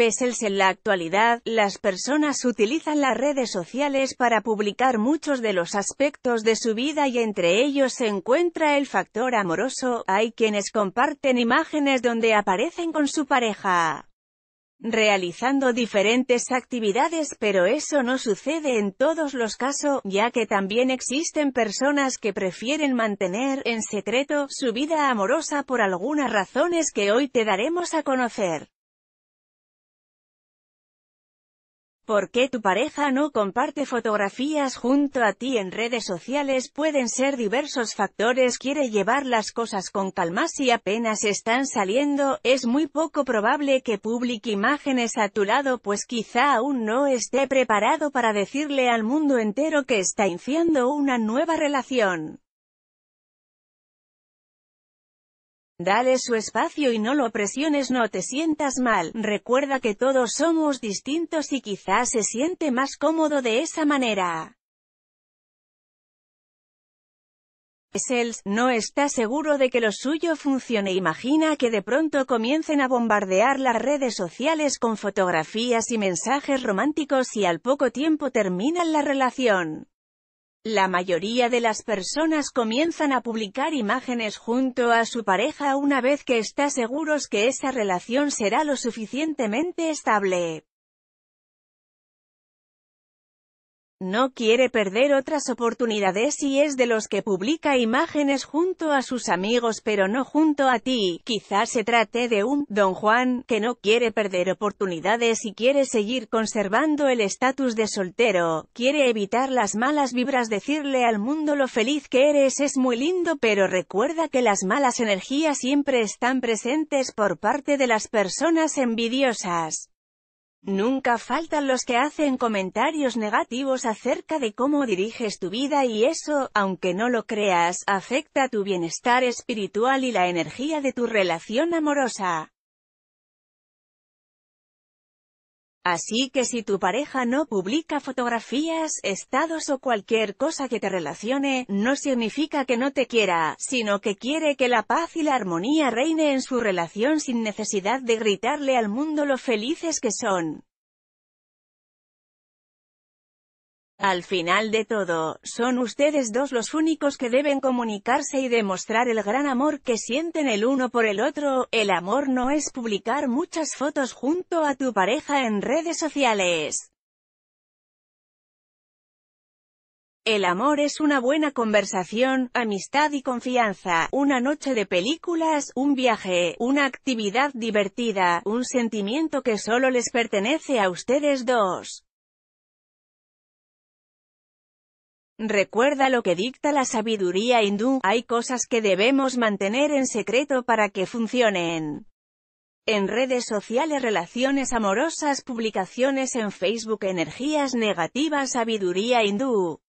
en la actualidad, las personas utilizan las redes sociales para publicar muchos de los aspectos de su vida y entre ellos se encuentra el factor amoroso, hay quienes comparten imágenes donde aparecen con su pareja realizando diferentes actividades, pero eso no sucede en todos los casos, ya que también existen personas que prefieren mantener en secreto su vida amorosa por algunas razones que hoy te daremos a conocer. ¿Por qué tu pareja no comparte fotografías junto a ti en redes sociales? Pueden ser diversos factores. Quiere llevar las cosas con calma si apenas están saliendo. Es muy poco probable que publique imágenes a tu lado pues quizá aún no esté preparado para decirle al mundo entero que está iniciando una nueva relación. Dale su espacio y no lo presiones no te sientas mal, recuerda que todos somos distintos y quizás se siente más cómodo de esa manera. Sells, no está seguro de que lo suyo funcione imagina que de pronto comiencen a bombardear las redes sociales con fotografías y mensajes románticos y al poco tiempo terminan la relación. La mayoría de las personas comienzan a publicar imágenes junto a su pareja una vez que está seguros que esa relación será lo suficientemente estable. No quiere perder otras oportunidades y es de los que publica imágenes junto a sus amigos pero no junto a ti. Quizás se trate de un Don Juan que no quiere perder oportunidades y quiere seguir conservando el estatus de soltero. Quiere evitar las malas vibras, decirle al mundo lo feliz que eres es muy lindo pero recuerda que las malas energías siempre están presentes por parte de las personas envidiosas. Nunca faltan los que hacen comentarios negativos acerca de cómo diriges tu vida y eso, aunque no lo creas, afecta tu bienestar espiritual y la energía de tu relación amorosa. Así que si tu pareja no publica fotografías, estados o cualquier cosa que te relacione, no significa que no te quiera, sino que quiere que la paz y la armonía reine en su relación sin necesidad de gritarle al mundo lo felices que son. Al final de todo, son ustedes dos los únicos que deben comunicarse y demostrar el gran amor que sienten el uno por el otro. El amor no es publicar muchas fotos junto a tu pareja en redes sociales. El amor es una buena conversación, amistad y confianza, una noche de películas, un viaje, una actividad divertida, un sentimiento que solo les pertenece a ustedes dos. Recuerda lo que dicta la sabiduría hindú, hay cosas que debemos mantener en secreto para que funcionen. En redes sociales, relaciones amorosas, publicaciones en Facebook, energías negativas, sabiduría hindú.